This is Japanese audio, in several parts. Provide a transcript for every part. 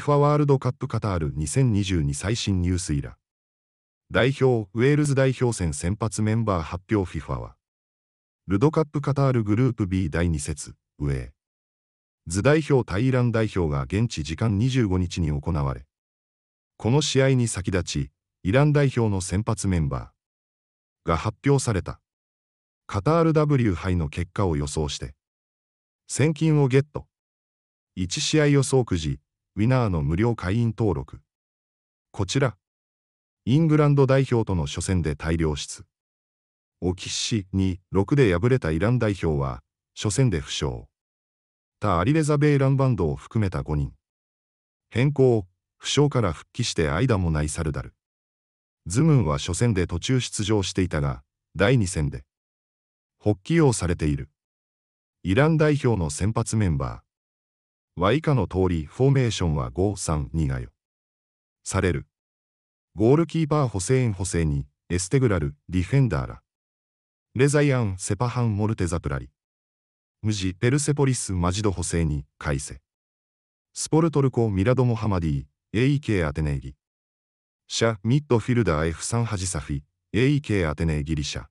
FIFA ワールドカップカタール2022最新ニュースイラ。代表、ウェールズ代表戦先発メンバー発表 FIFA は、ルドカップカタールグループ B 第2節、ウェーズ代表タイラン代表が現地時間25日に行われ、この試合に先立ち、イラン代表の先発メンバーが発表された。カタール W 杯の結果を予想して、先金をゲット。1試合予想くじ、ウィナーの無料会員登録。こちら、イングランド代表との初戦で大量失。オキシに6で敗れたイラン代表は、初戦で負傷。タ・アリレザ・ベイランバンドを含めた5人。変更、負傷から復帰して間もないサルダル。ズムンは初戦で途中出場していたが、第2戦で。発起用されている。イラン代表の先発メンバー。は以下の通りフォーメーションは532がよ。される。ゴールキーパーホセイン・ホセイニ、エステグラル、ディフェンダーら。レザイアン・セパハン・モルテザプラリ。無ジ、ペルセポリス・マジド・ホセイニ、カイセ。スポルトルコ・ミラド・モハマディ、AEK アテネイギ。シャ・ミッドフィルダー F サン・ハジサフィ、AEK アテネイギリシャ。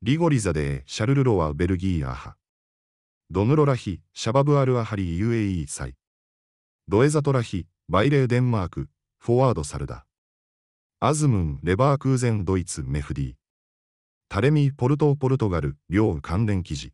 リゴリザデー・シャルルロワ・ベルギー・アハ。ドムロラヒ、シャバブアルアハリ UAE 祭。ドエザトラヒ、バイレーデンマーク、フォワードサルダ。アズムン、レバークーゼン、ドイツ、メフディ。タレミポルトー、ポルトガル、両関連記事。